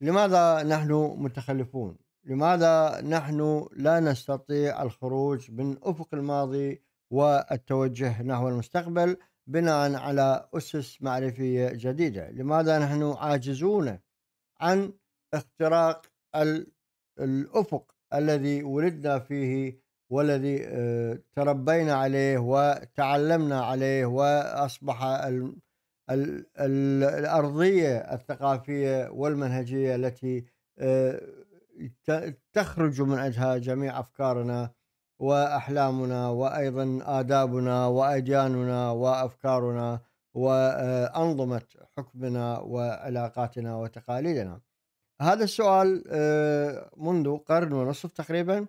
لماذا نحن متخلفون لماذا نحن لا نستطيع الخروج من أفق الماضي والتوجه نحو المستقبل بناء على أسس معرفية جديدة لماذا نحن عاجزون عن اختراق الأفق الذي ولدنا فيه والذي آه، تربينا عليه وتعلمنا عليه وأصبح الارضيه الثقافيه والمنهجيه التي آه، تخرج من اجلها جميع افكارنا واحلامنا وايضا ادابنا وادياننا وافكارنا وانظمه آه، حكمنا وعلاقاتنا وتقاليدنا. هذا السؤال آه، منذ قرن ونصف تقريبا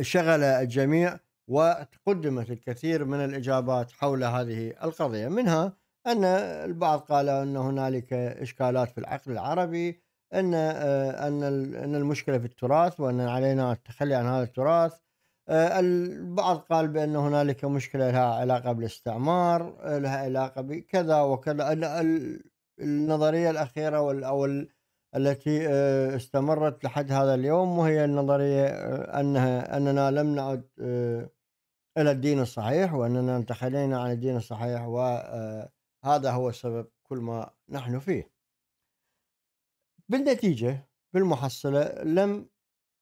شغل الجميع وقدمت الكثير من الاجابات حول هذه القضيه منها أن البعض قال أن هنالك إشكالات في العقل العربي أن آه، أن أن المشكلة في التراث وأن علينا التخلي عن هذا التراث آه، البعض قال بأن هنالك مشكلة لها علاقة بالاستعمار آه، لها علاقة بكذا وكذا النظرية الأخيرة او التي استمرت لحد هذا اليوم وهي النظرية أنها أننا لم نعد إلى الدين الصحيح وأننا تخلينا عن الدين الصحيح و هذا هو سبب كل ما نحن فيه بالنتيجة بالمحصلة لم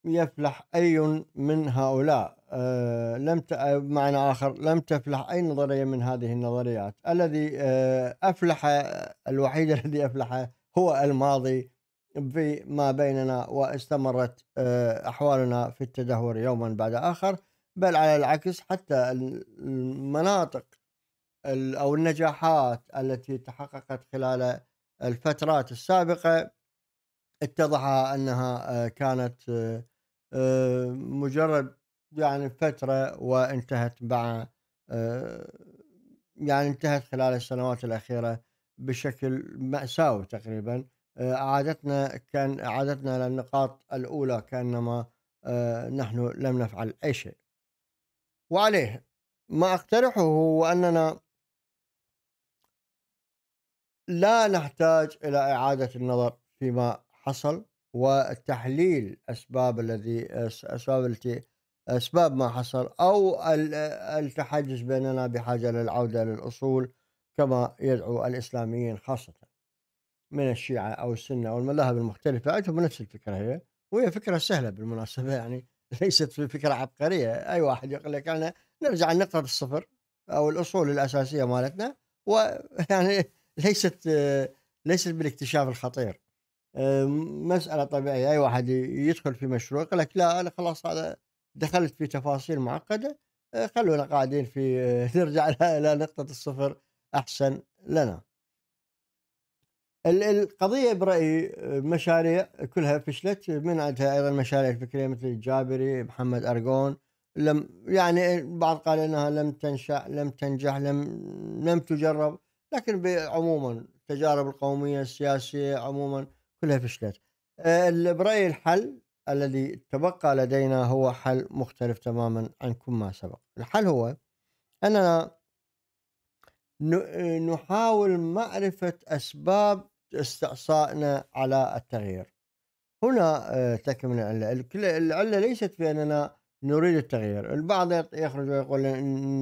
يفلح أي من هؤلاء أه لم ت... آه، معنى آخر لم تفلح أي نظرية من هذه النظريات الذي آه، أفلح الوحيد الذي أفلح هو الماضي فيما بيننا واستمرت آه، أحوالنا في التدهور يوما بعد آخر بل على العكس حتى المناطق او النجاحات التي تحققت خلال الفترات السابقه اتضح انها آه، كانت آه، مجرد يعني فتره وانتهت مع آه، يعني انتهت خلال السنوات الاخيره بشكل ماساوي تقريبا اعادتنا كان اعادتنا للنقاط الاولى كانما نحن لم نفعل اي شيء وعليه ما اقترحه هو اننا لا نحتاج الى اعاده النظر فيما حصل وتحليل اسباب الذي اسباب التي اسباب ما حصل او التحجز باننا بحاجه للعوده للاصول كما يدعو الاسلاميين خاصه من الشيعه او السنه او المذاهب المختلفه عندهم نفس الفكره هي وهي فكره سهله بالمناسبه يعني ليست فكره عبقريه اي واحد يقول لك انا نرجع نقرا الصفر او الاصول الاساسيه مالتنا ويعني ليست آه، ليست بالاكتشاف الخطير آه، مسألة طبيعية أي واحد يدخل في مشروع يقول لك لا أنا خلاص هذا دخلت في تفاصيل معقدة آه، خلونا قاعدين في نرجع إلى نقطة الصفر أحسن لنا القضية برأيي مشاريع كلها فشلت من عندها أيضا مشاريع فكرية مثل الجابري محمد أرجون لم يعني البعض قال أنها لم تنشأ لم تنجح لم لم تجرب لكن عموما التجارب القوميه السياسيه عموما كلها فشلت. آه، برايي الحل الذي تبقى لدينا هو حل مختلف تماما عن كل ما سبق. الحل هو اننا نحاول معرفه اسباب استعصائنا على التغيير. هنا آه، تكمن العله، العله ليست في اننا نريد التغيير، البعض يخرج ويقول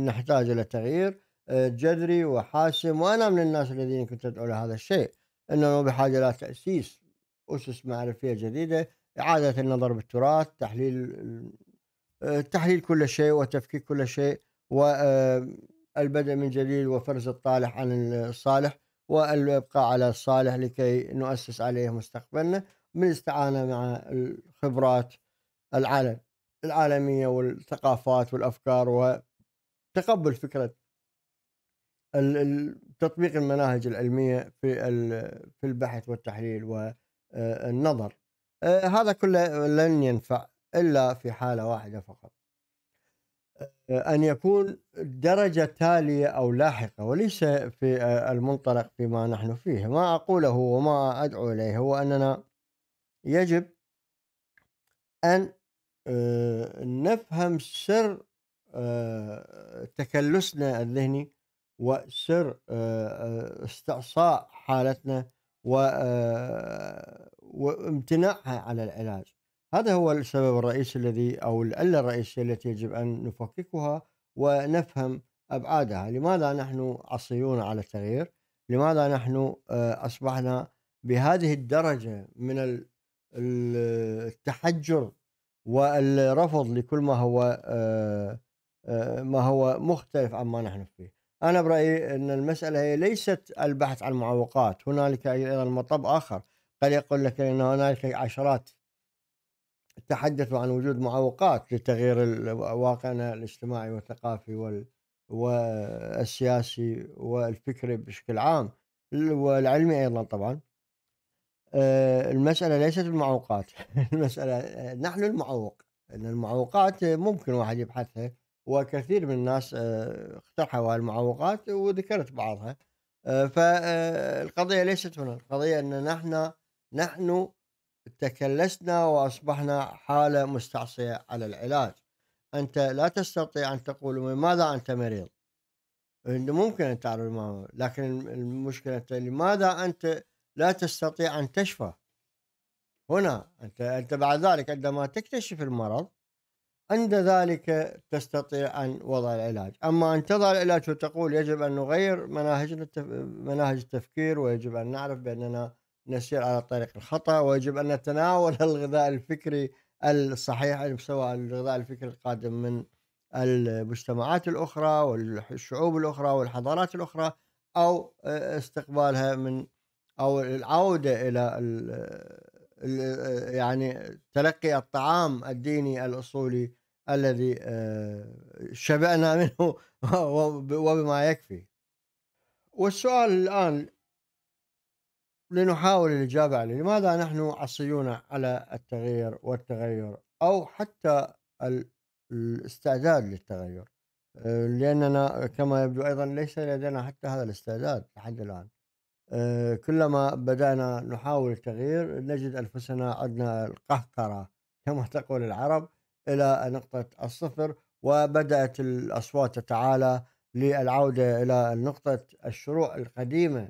نحتاج الى تغيير، جدري وحاسم وانا من الناس الذين كنت ادعو لهذا الشيء انه بحاجه الى تاسيس اسس معرفيه جديده اعاده النظر بالتراث تحليل تحليل كل شيء وتفكيك كل شيء والبدء من جديد وفرز الطالح عن الصالح والابقاء على الصالح لكي نؤسس عليه مستقبلنا من استعانه مع الخبرات العالم العالميه والثقافات والافكار وتقبل فكره تطبيق المناهج العلميه في في البحث والتحليل والنظر آه، آه، هذا كله لن ينفع الا في حاله واحده فقط آه، ان يكون درجه تاليه او لاحقه وليس في المنطلق فيما نحن فيه ما اقوله وما ادعو اليه هو اننا يجب ان نفهم سر تكلسنا الذهني وسر آه، آه، استعصاء حالتنا آه، وامتناعها على العلاج هذا هو السبب الرئيسي الذي أو العلة الرئيسية التي يجب أن نفككها ونفهم أبعادها لماذا نحن عصيون على التغيير لماذا نحن أصبحنا بهذه الدرجة من التحجر والرفض لكل ما هو ما هو مختلف عما نحن فيه أنا برأيي أن المسألة هي ليست البحث عن معوقات هنالك أيضا مطب آخر قد يقول لك أن هنالك عشرات تحدثوا عن وجود معوقات لتغيير واقعنا الاجتماعي والثقافي وال... والسياسي والفكري بشكل عام والعلمي ايضا طبعا آه، المساله ليست المعوقات المساله نحن المعوق ان المعوقات ممكن واحد يبحثها وكثير من الناس آه، اقترحوا المعوقات وذكرت بعضها آه، فالقضية آه، ليست هنا القضية أن نحن نحن تكلسنا وأصبحنا حالة مستعصية على العلاج أنت لا تستطيع أن تقول لماذا أنت مريض ممكن أن تعرف لكن المشكلة أنت لماذا أنت لا تستطيع أن تشفى هنا أنت أنت بعد ذلك عندما تكتشف المرض عند ذلك تستطيع أن وضع العلاج أما أن تضع العلاج وتقول يجب أن نغير مناهجنا التف... مناهج التفكير ويجب أن نعرف بأننا نسير على الطريق الخطأ ويجب أن نتناول الغذاء الفكري الصحيح سواء الغذاء الفكري القادم من المجتمعات الأخرى والشعوب الأخرى والحضارات الأخرى أو آه، استقبالها من أو العودة إلى يعني تلقي الطعام الديني الاصولي الذي آه، شبعنا منه وبما يكفي والسؤال الآن لنحاول الإجابة عليه لماذا نحن عصيون على التغيير والتغير أو حتى الاستعداد للتغير آه، لأننا كما يبدو أيضا ليس لدينا حتى هذا الاستعداد لحد الآن آه، كلما بدأنا نحاول التغيير نجد أنفسنا عندنا القهقرة كما تقول العرب إلى نقطة الصفر وبدأت الأصوات تتعالى للعودة إلى نقطة الشروع القديمة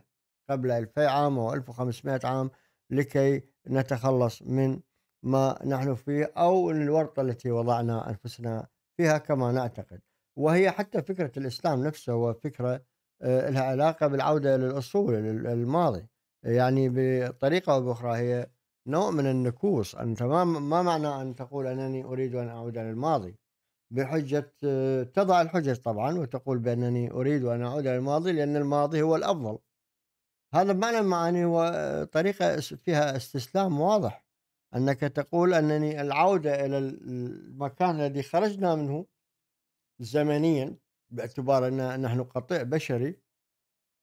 قبل 2000 عام أو 1500 عام لكي نتخلص من ما نحن فيه أو الورطة التي وضعنا أنفسنا فيها كما نعتقد وهي حتى فكرة الإسلام نفسه وفكره آه، لها علاقة بالعودة للأصول الماضي يعني بطريقة أو بأخرى هي نوع من النكوص أنت ما, ما معنى أن تقول أنني أريد أن أعود إلى الماضي بحجة تضع الحجج طبعا وتقول بأنني أريد أن أعود إلى الماضي لأن الماضي هو الأفضل هذا بمعنى المعاني هو طريقة فيها استسلام واضح أنك تقول أنني العودة إلى المكان الذي خرجنا منه زمنيا باعتبار أن نحن قطيع بشري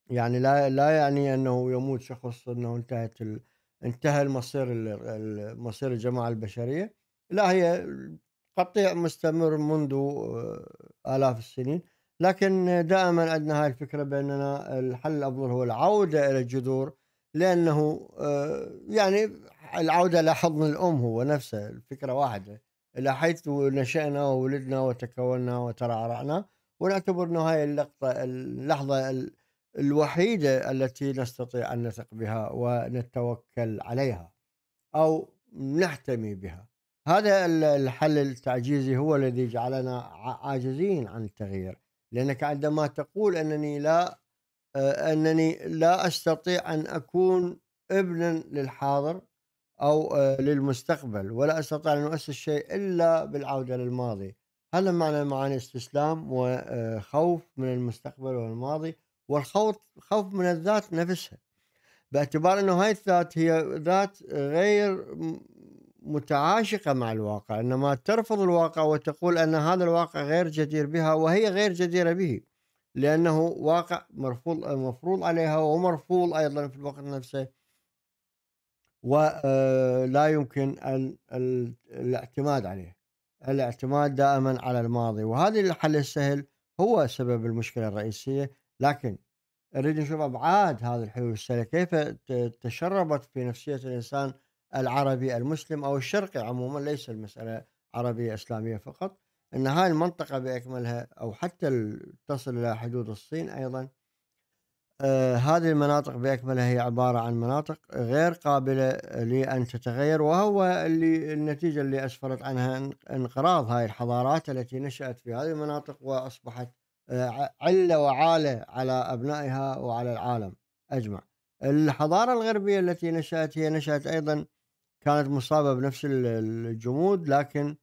يعني لا لا يعني أنه يموت شخص أنه انتهت انتهى المصير مصير الجماعه البشريه لا هي قطيع مستمر منذ آه، الاف السنين لكن دائما عندنا هاي الفكره باننا الحل الافضل هو العوده الى الجذور لانه آه، يعني العوده الى حضن الام هو نفسه الفكره واحده الى حيث نشأنا وولدنا وتكوننا وترعرعنا ونعتبر انه هاي اللقطه اللحظه الوحيده التي نستطيع ان نثق بها ونتوكل عليها او نحتمي بها هذا الحل التعجيزي هو الذي جعلنا عاجزين عن التغيير لانك عندما تقول انني لا آه، انني لا استطيع ان اكون ابنا للحاضر او آه، للمستقبل ولا استطيع ان اسس شيء الا بالعوده للماضي هذا معنى معاني استسلام وخوف آه، من المستقبل والماضي والخوف خوف من الذات نفسها باعتبار انه هاي الذات هي ذات غير متعاشقة مع الواقع إنما ترفض الواقع وتقول أن هذا الواقع غير جدير بها وهي غير جديرة به لأنه واقع مرفوض مفروض عليها ومرفوض أيضا في الوقت نفسه ولا آه، يمكن أن الاعتماد عليه الاعتماد دائما على الماضي وهذا الحل السهل هو سبب المشكلة الرئيسية لكن اريد نشوف ابعاد هذه الحلول السهله كيف تشربت في نفسيه الانسان العربي المسلم او الشرقي عموما ليس المساله عربيه اسلاميه فقط ان هاي المنطقه باكملها او حتى تصل الى حدود الصين ايضا آه هذه المناطق باكملها هي عباره عن مناطق غير قابله لان تتغير وهو اللي النتيجه اللي اسفرت عنها انقراض هاي الحضارات التي نشات في هذه المناطق واصبحت آه، علة وعالة على أبنائها وعلى العالم أجمع الحضارة الغربية التي نشأت هي نشأت أيضا كانت مصابة بنفس الجمود لكن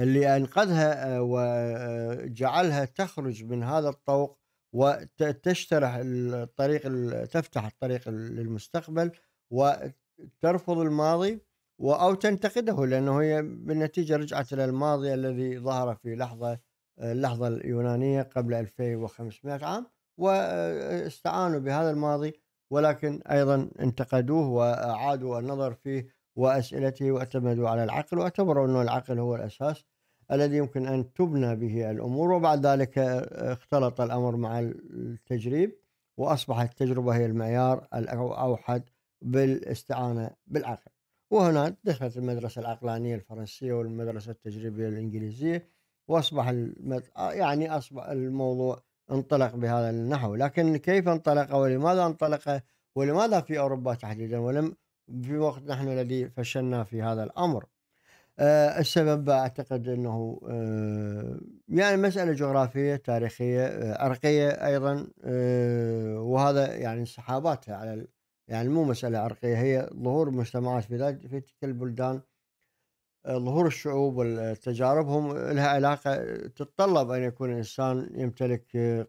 اللي أنقذها آه، وجعلها تخرج من هذا الطوق وتشترح الطريق تفتح الطريق للمستقبل وترفض الماضي أو تنتقده لأنه هي بالنتيجة رجعت إلى الماضي الذي ظهر في لحظة اللحظة اليونانية قبل 2500 عام واستعانوا بهذا الماضي ولكن أيضا انتقدوه وأعادوا النظر فيه وأسئلته واعتمدوا على العقل واعتبروا أن العقل هو الأساس الذي يمكن أن تبنى به الأمور وبعد ذلك آه، اختلط الأمر مع التجريب وأصبحت التجربة هي المعيار الأوحد بالاستعانة بالعقل وهنا دخلت المدرسة العقلانية الفرنسية والمدرسة التجريبية الإنجليزية واصبح يعني اصبح الموضوع انطلق بهذا النحو لكن كيف انطلق ولماذا انطلق ولماذا في اوروبا تحديدا ولم في وقت نحن الذي فشلنا في هذا الامر أه السبب اعتقد انه أه يعني مساله جغرافيه تاريخيه أه عرقيه ايضا آه، وهذا يعني انسحاباتها على يعني مو مساله عرقيه هي ظهور مجتمعات في في تلك البلدان ظهور الشعوب وتجاربهم لها علاقة تتطلب أن يكون الإنسان يمتلك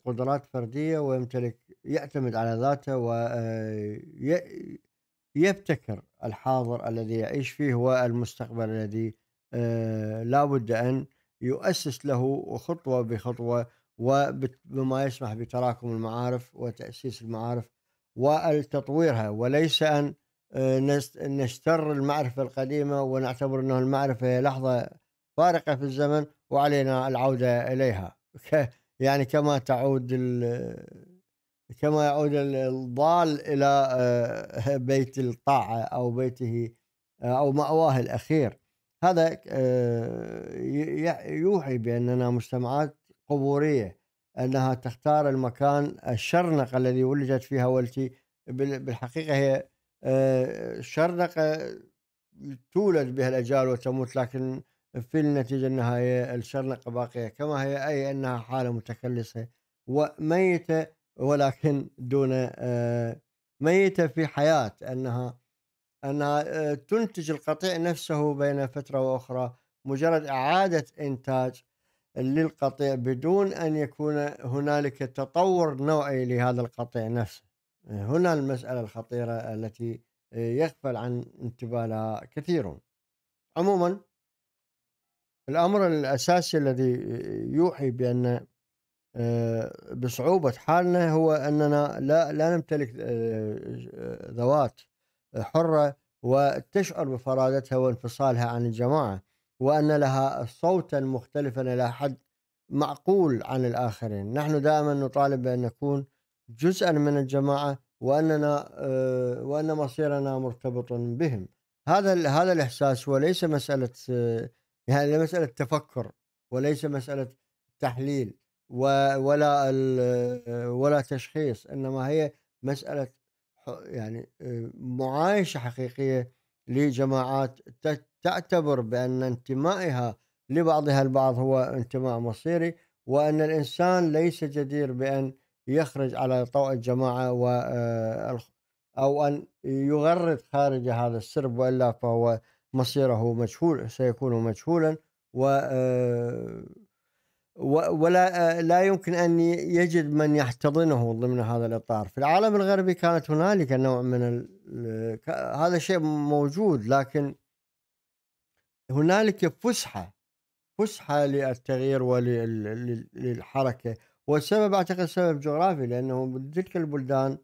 قدرات فردية ويمتلك يعتمد على ذاته ويبتكر آه، الحاضر الذي يعيش فيه والمستقبل الذي آه، لا بد أن يؤسس له خطوة بخطوة وبما يسمح بتراكم المعارف وتأسيس المعارف وتطويرها وليس أن آه، نستر المعرفة القديمة ونعتبر أنه المعرفة هي لحظة فارقة في الزمن وعلينا العودة إليها يعني كما تعود كما يعود الضال إلى آه، بيت الطاعة أو بيته آه، أو مأواه الأخير هذا يوحي بأننا مجتمعات قبورية أنها تختار المكان الشرنق الذي ولدت فيها والتي بالحقيقة هي الشرنقة آه، آه، تولد بها الأجيال وتموت لكن في النتيجة النهائية الشرنقة باقية كما هي أي أنها حالة متكلسة وميتة ولكن دون آه، ميتة في حياة أنها أنها تنتج القطيع نفسه بين فترة وأخرى مجرد إعادة إنتاج للقطيع بدون أن يكون هنالك تطور نوعي لهذا القطيع نفسه هنا المسألة الخطيرة التي آه، يغفل عن انتباهها كثيرون عموما الأمر الأساسي الذي آه، يوحي بأن آه، بصعوبة حالنا هو أننا لا, لا نمتلك ذوات حرة وتشعر بفرادتها وانفصالها عن الجماعة وأن لها صوتا مختلفا إلى حد معقول عن الآخرين نحن دائما نطالب بأن نكون جزءا من الجماعه واننا آه، وان مصيرنا مرتبط بهم هذا هذا الاحساس وليس مساله آه، يعني مساله تفكر وليس مساله تحليل ولا آه، ولا تشخيص انما هي مساله يعني معايشه حقيقيه لجماعات تعتبر بان انتمائها لبعضها البعض هو انتماء مصيري وان الانسان ليس جدير بان يخرج على ضوء الجماعة و آه، أو أن يغرد خارج هذا السرب وإلا فهو مصيره مجهول سيكون مجهولا و آه، ولا آه، لا يمكن ان يجد من يحتضنه ضمن هذا الاطار، في العالم الغربي كانت هنالك نوع من ال... هذا شيء موجود لكن هنالك فسحه فسحه للتغيير وللحركه والسبب اعتقد سبب جغرافي لانه تلك البلدان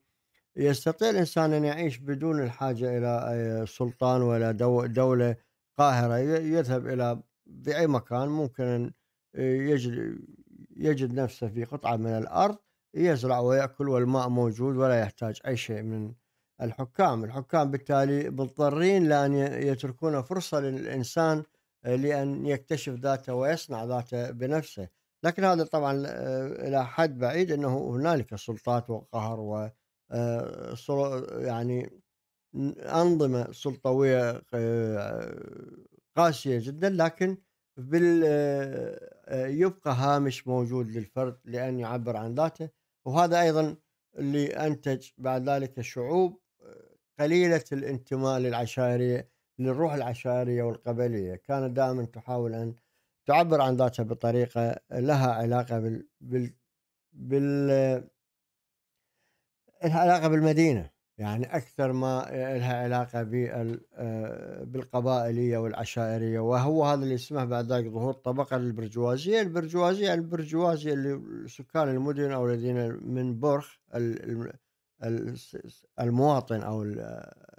يستطيع الانسان ان يعيش بدون الحاجه الى آه، سلطان ولا دوله قاهره يذهب الى في اي مكان ممكن آه، يجد يجد نفسه في قطعه من الارض يزرع وياكل والماء موجود ولا يحتاج اي شيء من الحكام، الحكام بالتالي مضطرين لان يتركون فرصه للانسان آه، لان يكتشف ذاته ويصنع ذاته بنفسه. لكن هذا طبعا آه، الى حد بعيد انه هنالك سلطات وقهر و آه، يعني انظمه سلطويه آه، قاسيه جدا لكن بال يبقى هامش موجود للفرد لان يعبر عن ذاته وهذا ايضا اللي انتج بعد ذلك شعوب قليله الانتماء للعشائريه للروح العشائريه والقبليه كانت دائما تحاول ان تعبر عن ذاتها بطريقه لها علاقه بال بال بال لها علاقه بالمدينه يعني اكثر ما لها علاقه بال... بالقبائليه والعشائريه وهو هذا اللي يسمح بعد ذلك ظهور الطبقه البرجوازيه، البرجوازيه البرجوازيه اللي سكان المدن او الذين من برخ المواطن او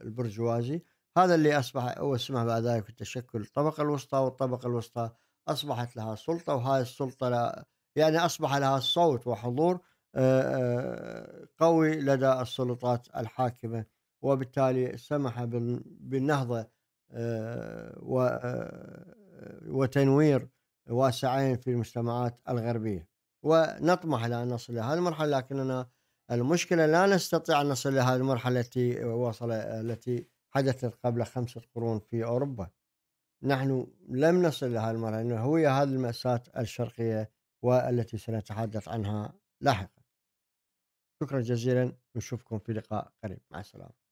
البرجوازي هذا اللي اصبح هو اسمه بعد ذلك التشكل الطبقه الوسطى والطبقه الوسطى أصبحت لها سلطة وهاي السلطة لا يعني أصبح لها صوت وحضور آه، آه، قوي لدى السلطات الحاكمة وبالتالي سمح بالنهضة آه، وتنوير واسعين في المجتمعات الغربية ونطمح الى ان نصل إلى هذه المرحلة لكننا المشكلة لا نستطيع أن نصل إلى هذه المرحلة التي وصل التي حدثت قبل خمسة قرون في أوروبا نحن لم نصل لهذه المرحلة أنه هي هذه المأساة الشرقية والتي سنتحدث عنها لاحقا شكرا جزيلا نشوفكم في لقاء قريب مع السلامة